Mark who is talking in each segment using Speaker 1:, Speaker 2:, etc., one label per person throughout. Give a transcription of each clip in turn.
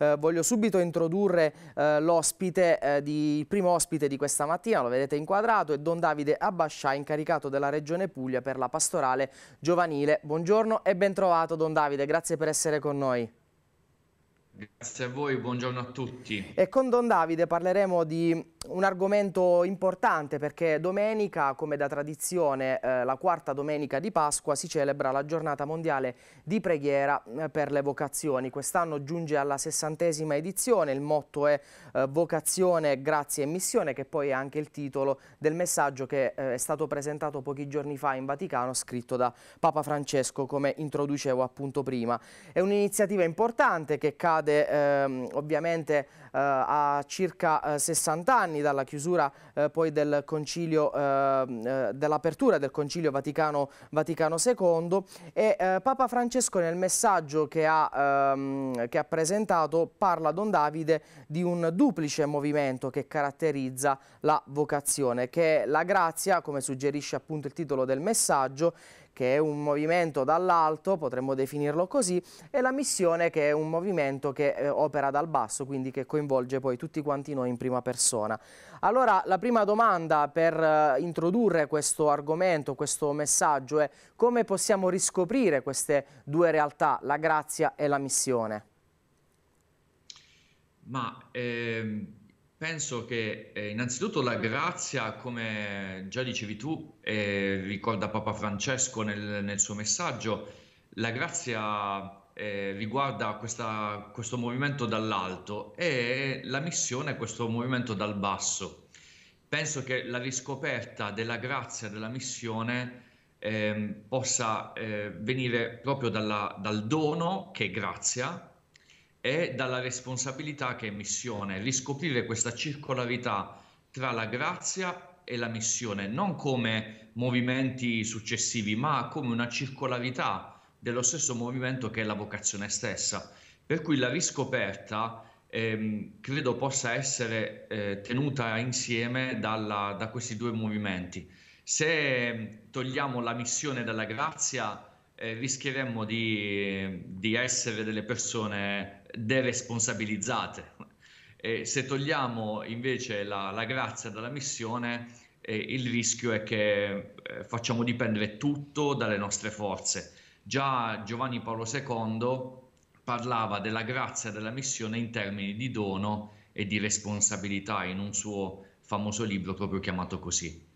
Speaker 1: eh, voglio subito introdurre eh, l'ospite, eh, il primo ospite di questa mattina, lo vedete inquadrato, è Don Davide Abbascià, incaricato della Regione Puglia per la pastorale giovanile. Buongiorno e bentrovato Don Davide, grazie per essere con noi.
Speaker 2: Grazie a voi, buongiorno a tutti.
Speaker 1: E con Don Davide parleremo di un argomento importante perché domenica, come da tradizione, eh, la quarta domenica di Pasqua si celebra la giornata mondiale di preghiera eh, per le vocazioni. Quest'anno giunge alla sessantesima edizione, il motto è eh, vocazione, grazie e missione, che poi è anche il titolo del messaggio che eh, è stato presentato pochi giorni fa in Vaticano, scritto da Papa Francesco, come introducevo appunto prima. È un'iniziativa importante che cade ehm, ovviamente eh, a circa 60 eh, anni dalla chiusura eh, poi ehm, dell'apertura del Concilio Vaticano, Vaticano II e Papa Francesco nel messaggio che ha, ehm, che ha presentato parla a Don Davide di un duplice movimento che caratterizza la vocazione, che la grazia, come suggerisce appunto il titolo del messaggio, che è un movimento dall'alto, potremmo definirlo così, e la missione che è un movimento che eh, opera dal basso, quindi che coinvolge poi tutti quanti noi in prima persona. Allora la prima domanda per eh, introdurre questo argomento, questo messaggio è come possiamo riscoprire queste due realtà, la grazia e la missione?
Speaker 2: Ma ehm Penso che eh, innanzitutto la grazia, come già dicevi tu, eh, ricorda Papa Francesco nel, nel, suo messaggio, la grazia eh, riguarda questa, questo movimento dall'alto e la missione è questo movimento dal basso. Penso che la riscoperta della grazia della missione ehm, possa eh, venire proprio dalla, dal dono, che è grazia, e dalla responsabilità che è missione, riscoprire questa circolarità tra la grazia e la missione, non come movimenti successivi, ma come una circolarità dello stesso movimento che è la vocazione stessa. Per cui la riscoperta ehm, credo possa essere eh, tenuta insieme dalla, da questi due movimenti. Se ehm, togliamo la missione dalla grazia, eh, rischieremmo di, di essere delle persone deresponsabilizzate. E se togliamo invece la, la grazia dalla missione, eh, il rischio è che eh, facciamo dipendere tutto dalle nostre forze. Già Giovanni Paolo II parlava della grazia della missione in termini di dono e di responsabilità in un suo famoso libro proprio chiamato così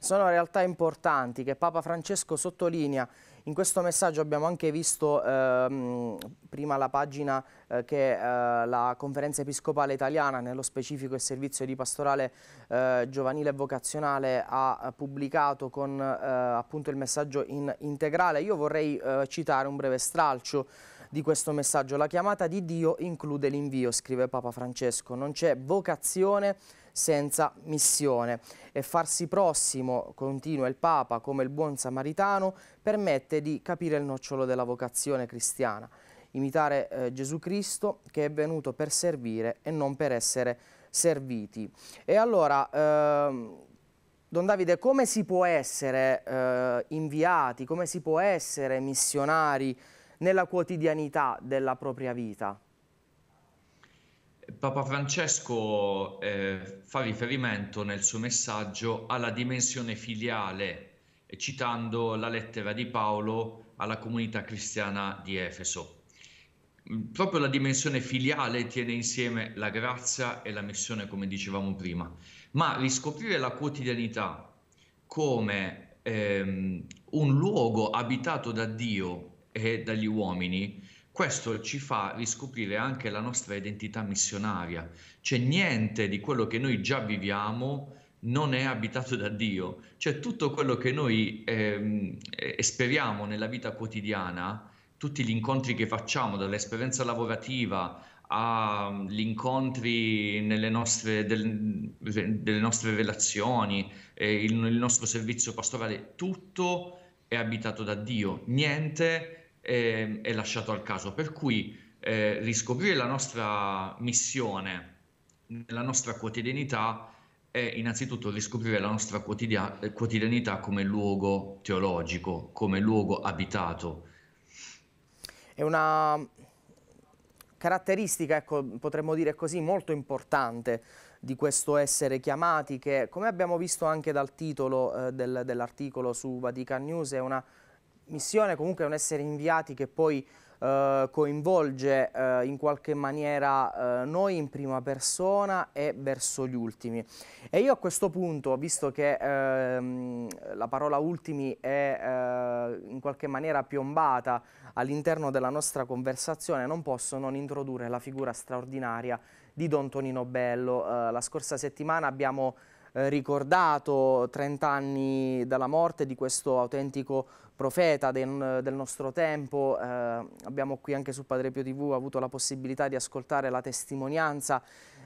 Speaker 1: sono realtà importanti che Papa Francesco sottolinea. In questo messaggio abbiamo anche visto ehm, prima la pagina eh, che eh, la conferenza episcopale italiana, nello specifico il servizio di pastorale eh, giovanile e vocazionale, ha pubblicato con eh, appunto il messaggio in integrale. Io vorrei eh, citare un breve stralcio di questo messaggio. La chiamata di Dio include l'invio, scrive Papa Francesco. Non c'è vocazione senza missione. E farsi prossimo, continua il Papa, come il buon samaritano, permette di capire il nocciolo della vocazione cristiana, imitare eh, Gesù Cristo che è venuto per servire e non per essere serviti. E allora, ehm, Don Davide, come si può essere eh, inviati, come si può essere missionari nella quotidianità della propria vita?
Speaker 2: Papa Francesco eh, fa riferimento nel suo messaggio alla dimensione filiale, eh, citando la lettera di Paolo alla comunità cristiana di Efeso. Mm, proprio la dimensione filiale tiene insieme la grazia e la missione, come dicevamo prima, ma riscoprire la quotidianità come ehm, un luogo abitato da Dio e dagli uomini questo ci fa riscoprire anche la nostra identità missionaria, cioè niente di quello che noi già viviamo non è abitato da Dio, cioè tutto quello che noi ehm, speriamo nella vita quotidiana, tutti gli incontri che facciamo, dall'esperienza lavorativa agli mm, incontri nelle nostre, del, delle nostre relazioni, eh, il, il nostro servizio pastorale, tutto è abitato da Dio, niente eh, è lasciato al caso. Per cui eh, riscoprire la nostra missione nella nostra quotidianità è innanzitutto riscoprire la nostra quotidia- quotidianità come luogo teologico, come luogo abitato.
Speaker 1: È una caratteristica, ecco, potremmo dire così, molto importante di questo essere chiamati che, come abbiamo visto anche dal titolo eh, del, dell'articolo su Vatican News, è una missione, comunque è un essere inviati che poi eh, coinvolge eh, in qualche maniera eh, noi in prima persona e verso gli ultimi. E io a questo punto, visto che ehm, la parola ultimi è eh, in qualche maniera piombata all'interno della nostra conversazione, non posso non introdurre la figura straordinaria di Don Tonino Bello. Eh, la scorsa settimana abbiamo eh, ricordato 30 anni dalla morte di questo autentico profeta del, del nostro tempo. Eh, abbiamo qui anche su Padre Pio TV avuto la possibilità di ascoltare la testimonianza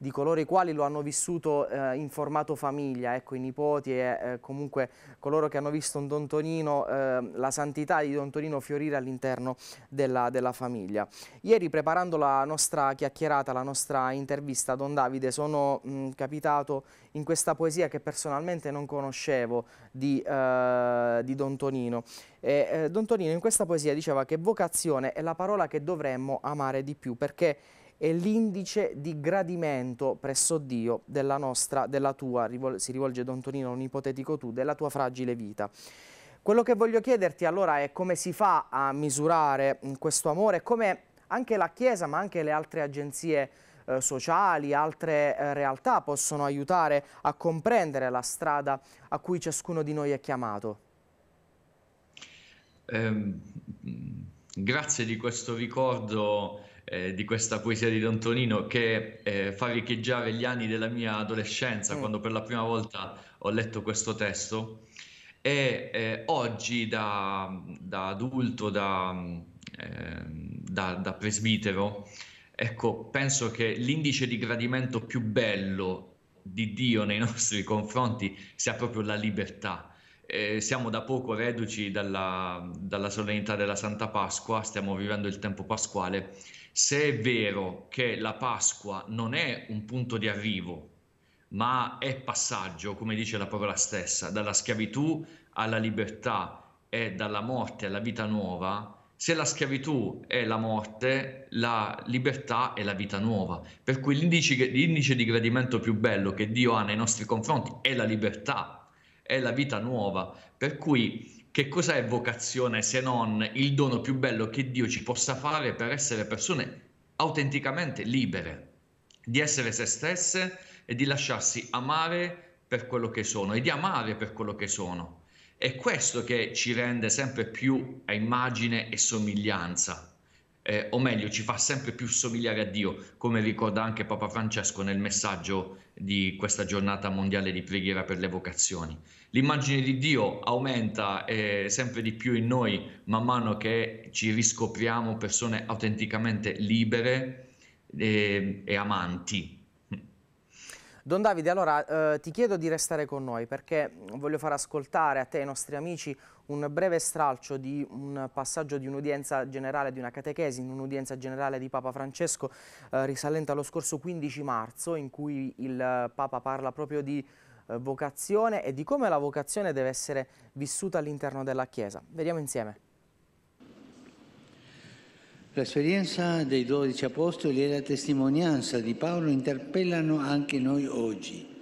Speaker 1: di coloro i quali lo hanno vissuto eh, in formato famiglia, ecco, i nipoti e eh, comunque coloro che hanno visto un Don Tonino, eh, la santità di Don Tonino fiorire all'interno della, della, famiglia. Ieri preparando la nostra chiacchierata, la nostra intervista a Don Davide, sono mh, mm, capitato in questa poesia che personalmente non conoscevo di, eh, di Don Tonino. E, eh, Don Tonino in questa poesia diceva che vocazione è la parola che dovremmo amare di più perché è l'indice di gradimento presso Dio della nostra, della tua, si rivolge Don Tonino a un ipotetico tu, della tua fragile vita. Quello che voglio chiederti allora è come si fa a misurare mm, questo amore, come anche la Chiesa ma anche le altre agenzie eh, sociali, altre eh, realtà possono aiutare a comprendere la strada a cui ciascuno di noi è chiamato.
Speaker 2: Eh, grazie di questo ricordo eh, di questa poesia di Don Tonino che eh, fa riecheggiare gli anni della mia adolescenza, mm. quando per la prima volta ho letto questo testo. E eh, oggi da, da, adulto, da, eh, da, da presbitero, ecco, penso che l'indice di gradimento più bello di Dio nei nostri confronti sia proprio la libertà eh, siamo da poco reduci dalla, dalla, solennità della Santa Pasqua, stiamo vivendo il tempo pasquale. Se è vero che la Pasqua non è un punto di arrivo, ma è passaggio, come dice la parola stessa, dalla schiavitù alla libertà e dalla morte alla vita nuova, se la schiavitù è la morte, la libertà è la vita nuova. Per cui l'indice, l'indice di gradimento più bello che Dio ha nei nostri confronti è la libertà è la vita nuova. Per cui che cos'è vocazione se non il dono più bello che Dio ci possa fare per essere persone autenticamente libere, di essere se stesse e di lasciarsi amare per quello che sono e di amare per quello che sono. È questo che ci rende sempre più a immagine e somiglianza eh, o meglio ci fa sempre più somigliare a Dio, come ricorda anche Papa Francesco nel messaggio di questa giornata mondiale di preghiera per le vocazioni. L'immagine di Dio aumenta eh, sempre di più in noi man mano che ci riscopriamo persone autenticamente libere e, eh, e amanti.
Speaker 1: Don Davide, allora eh, ti chiedo di restare con noi perché voglio far ascoltare a te e ai nostri amici un breve stralcio di un passaggio di un'udienza generale, di una catechesi, in un'udienza generale di Papa Francesco eh, risalente allo scorso 15 marzo in cui il eh, Papa parla proprio di eh, vocazione e di come la vocazione deve essere vissuta all'interno della Chiesa. Vediamo insieme.
Speaker 3: L'esperienza dei dodici apostoli e la testimonianza di Paolo interpellano anche noi oggi.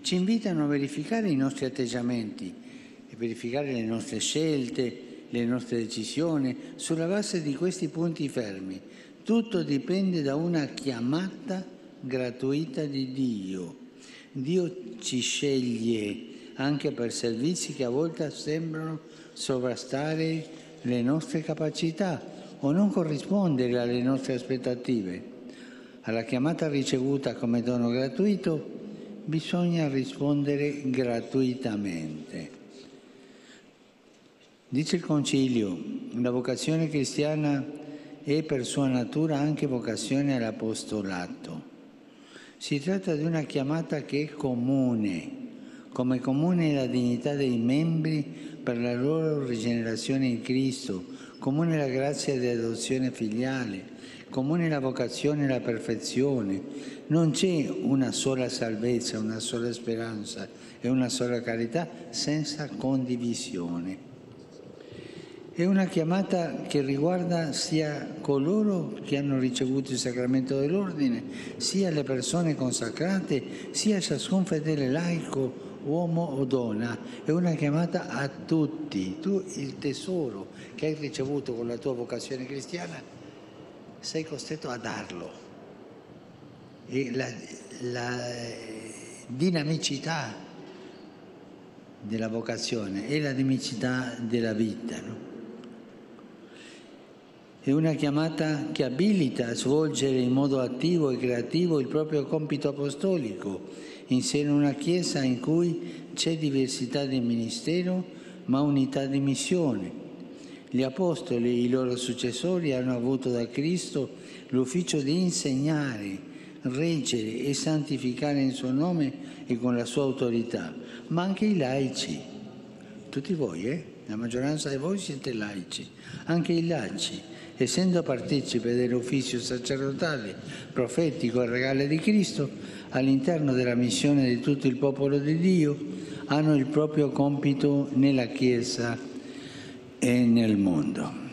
Speaker 3: Ci invitano a verificare i nostri atteggiamenti e verificare le nostre scelte, le nostre decisioni sulla base di questi punti fermi. Tutto dipende da una chiamata gratuita di Dio. Dio ci sceglie anche per servizi che a volte sembrano sovrastare le nostre capacità o non corrispondere alle nostre aspettative. Alla chiamata ricevuta come dono gratuito bisogna rispondere gratuitamente. Dice il Concilio, la vocazione cristiana è per sua natura anche vocazione all'apostolato. Si tratta di una chiamata che è comune, come comune è la dignità dei membri per la loro rigenerazione in Cristo, comune la grazia di adozione filiale, comune la vocazione e la perfezione. Non c'è una sola salvezza, una sola speranza e una sola carità senza condivisione. È una chiamata che riguarda sia coloro che hanno ricevuto il sacramento dell'ordine, sia le persone consacrate, sia ciascun fedele laico, uomo o donna. È una chiamata a tutti. Tu il tesoro che hai ricevuto con la tua vocazione cristiana sei costretto a darlo. E la, la eh, dinamicità della vocazione è la dinamicità della vita. No? È una chiamata che abilita a svolgere in modo attivo e creativo il proprio compito apostolico in seno a una Chiesa in cui c'è diversità di ministero ma unità di missione. Gli apostoli e i loro successori hanno avuto da Cristo l'ufficio di insegnare, reggere e santificare in suo nome e con la sua autorità, ma anche i laici. Tutti voi, eh? La maggioranza di voi siete laici, anche i laici essendo partecipe dell'ufficio sacerdotale, profetico e regale di Cristo, all'interno della missione di tutto il popolo di Dio, hanno il proprio compito nella Chiesa e nel mondo.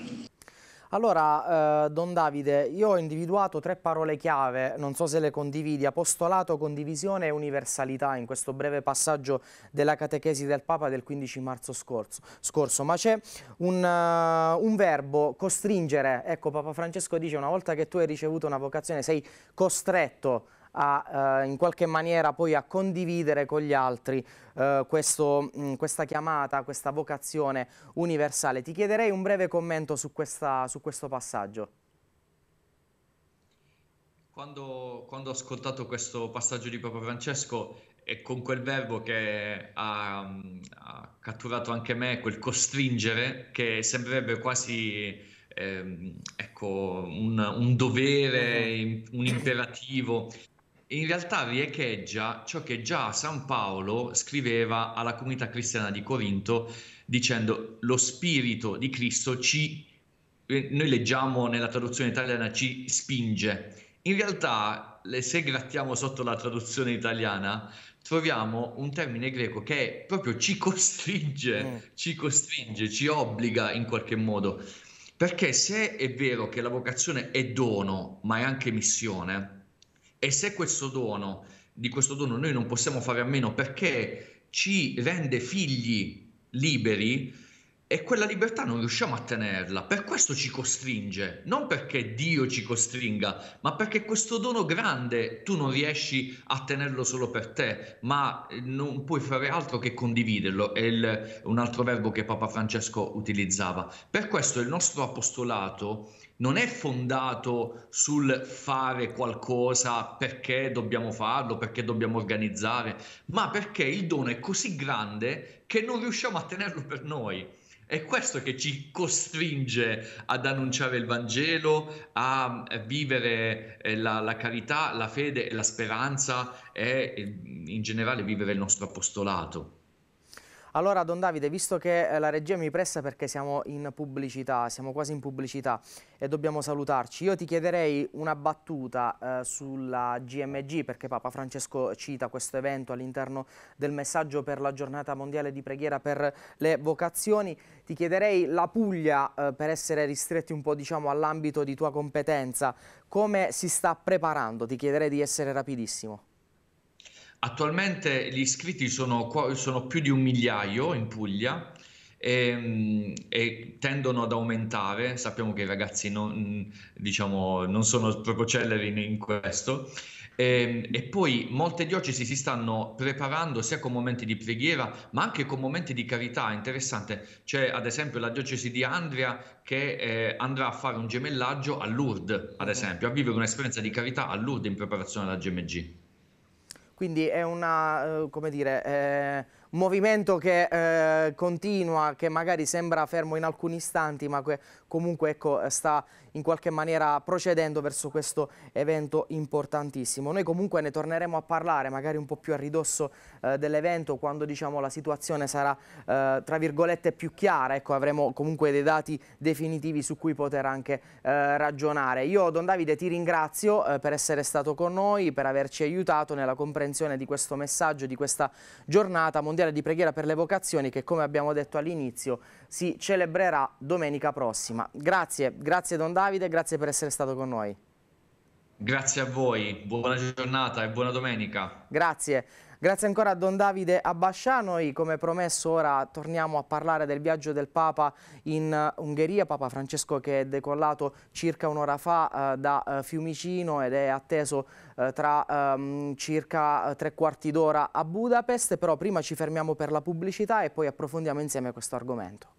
Speaker 1: Allora, eh, Don Davide, io ho individuato tre parole chiave, non so se le condividi, apostolato, condivisione e universalità in questo breve passaggio della catechesi del Papa del 15 marzo scorso, scorso. ma c'è un, uh, un, verbo, costringere, ecco Papa Francesco dice una volta che tu hai ricevuto una vocazione sei costretto a eh, in qualche maniera poi a condividere con gli altri eh, questo, mh, mm, questa chiamata, questa vocazione universale. Ti chiederei un breve commento su, questa, su questo passaggio.
Speaker 2: Quando, quando, ho ascoltato questo passaggio di Papa Francesco e con quel verbo che ha, ha catturato anche me, quel costringere, che sembrerebbe quasi ehm, ecco, un, un, dovere, mm-hmm. un imperativo, in realtà riecheggia ciò che già San Paolo scriveva alla comunità cristiana di Corinto dicendo lo spirito di Cristo ci, eh, noi leggiamo nella traduzione italiana, ci spinge. In realtà, se grattiamo sotto la traduzione italiana, troviamo un termine greco che proprio ci costringe, mm. ci costringe, ci obbliga in qualche modo. Perché se è vero che la vocazione è dono, ma è anche missione, e se questo dono, di questo dono noi non possiamo fare a meno perché ci rende figli liberi, e quella libertà non riusciamo a tenerla, per questo ci costringe, non perché Dio ci costringa, ma perché questo dono grande tu non riesci a tenerlo solo per te, ma eh, non puoi fare altro che condividerlo, è il, un altro verbo che Papa Francesco utilizzava. Per questo il nostro apostolato non è fondato sul fare qualcosa perché dobbiamo farlo, perché dobbiamo organizzare, ma perché il dono è così grande che non riusciamo a tenerlo per noi. È questo che ci costringe ad annunciare il Vangelo, a eh, vivere eh, la, la carità, la fede e la speranza e eh, in generale vivere il nostro apostolato.
Speaker 1: Allora Don Davide, visto che eh, la regia mi pressa perché siamo in pubblicità, siamo quasi in pubblicità e dobbiamo salutarci, io ti chiederei una battuta eh, sulla GMG perché Papa Francesco cita questo evento all'interno del messaggio per la giornata mondiale di preghiera per le vocazioni, ti chiederei la Puglia eh, per essere ristretti un po' diciamo, all'ambito di tua competenza, come si sta preparando? Ti chiederei di essere rapidissimo.
Speaker 2: Attualmente gli iscritti sono, sono più di un migliaio in Puglia, e, ehm, e, tendono ad aumentare. Sappiamo che i ragazzi non, diciamo, non sono proprio celeri in, questo. E, ehm, e, poi molte diocesi si stanno preparando sia con momenti di preghiera ma anche con momenti di carità. Interessante, c'è ad esempio la diocesi di Andria che eh, andrà a fare un gemellaggio a Lourdes, ad esempio, a vivere un'esperienza di carità a Lourdes in preparazione alla GMG.
Speaker 1: Quindi è una, eh, come dire, eh, un movimento che eh, continua, che magari sembra fermo in alcuni istanti, ma comunque ecco, sta in qualche maniera procedendo verso questo evento importantissimo. Noi comunque ne torneremo a parlare magari un po' più a ridosso eh, dell'evento quando diciamo, la situazione sarà eh, tra virgolette più chiara, ecco, avremo comunque dei dati definitivi su cui poter anche eh, ragionare. Io Don Davide ti ringrazio eh, per essere stato con noi, per averci aiutato nella comprensione di questo messaggio, di questa giornata mondiale di preghiera per le vocazioni che come abbiamo detto all'inizio si celebrerà domenica prossima. Grazie, grazie Don Davide. Davide, grazie per essere stato con noi.
Speaker 2: Grazie a voi, buona giornata e buona domenica.
Speaker 1: Grazie. Grazie ancora a Don Davide Abbascià, noi come promesso ora torniamo a parlare del viaggio del Papa in eh, Ungheria, Papa Francesco che è decollato circa un'ora fa eh, da eh, Fiumicino ed è atteso eh, tra ehm, circa eh, tre quarti d'ora a Budapest, però prima ci fermiamo per la pubblicità e poi approfondiamo insieme questo argomento.